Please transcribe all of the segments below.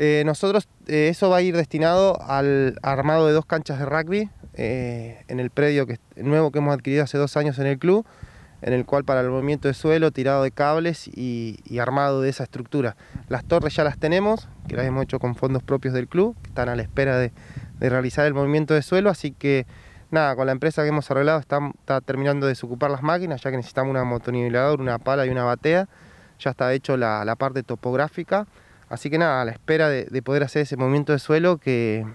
Eh, nosotros eh, eso va a ir destinado al armado de dos canchas de rugby eh, en el predio que, nuevo que hemos adquirido hace dos años en el club, en el cual para el movimiento de suelo, tirado de cables y, armado de esa estructura. Las torres ya las tenemos, que las hemos hecho con fondos propios del club, que están a la espera de, realizar el movimiento de suelo, así que nada, con la empresa que hemos arreglado está, terminando de desocupar las máquinas, ya que necesitamos una motoniveladora, una pala y una batea, ya está hecho la, la parte topográfica. Así que nada, a la espera de, poder hacer ese movimiento de suelo que,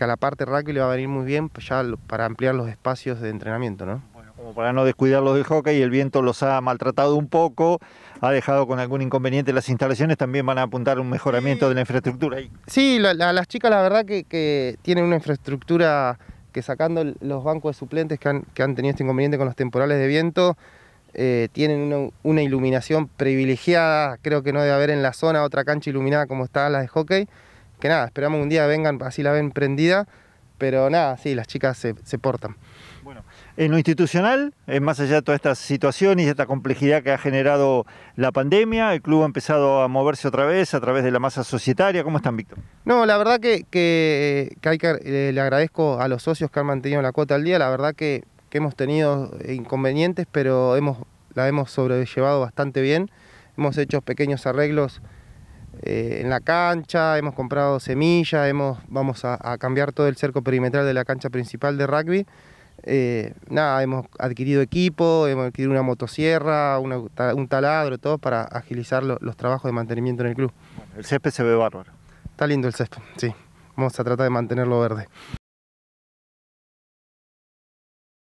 a la parte rugby le va a venir muy bien pues ya para ampliar los espacios de entrenamiento, ¿no? Bueno, como para no descuidarlos del hockey, el viento los ha maltratado un poco, ha dejado con algún inconveniente las instalaciones, también van a apuntar un mejoramiento de la infraestructura Sí, las chicas la verdad que, tienen una infraestructura que sacando los bancos de suplentes que han tenido este inconveniente con los temporales de viento, eh, tienen una, iluminación privilegiada, creo que no debe haber en la zona otra cancha iluminada como está la de hockey, que nada, esperamos un día vengan, así la ven prendida, pero nada, sí, las chicas se, portan. Bueno, en lo institucional, más allá de toda esta situación y de esta complejidad que ha generado la pandemia, el club ha empezado a moverse otra vez a través de la masa societaria. ¿Cómo están, Víctor? No, la verdad que, que, eh, eh, le agradezco a los socios que han mantenido la cuota al día. La verdad que que hemos tenido inconvenientes, pero hemos, la hemos sobrellevado bastante bien. Hemos hecho pequeños arreglos eh, en la cancha, hemos comprado semillas, hemos, vamos a, cambiar todo el cerco perimetral de la cancha principal de rugby. Eh, nada, hemos adquirido equipo, hemos adquirido una motosierra, un taladro, todo para agilizar los trabajos de mantenimiento en el club. El césped se ve bárbaro. Está lindo el césped, sí. Vamos a tratar de mantenerlo verde.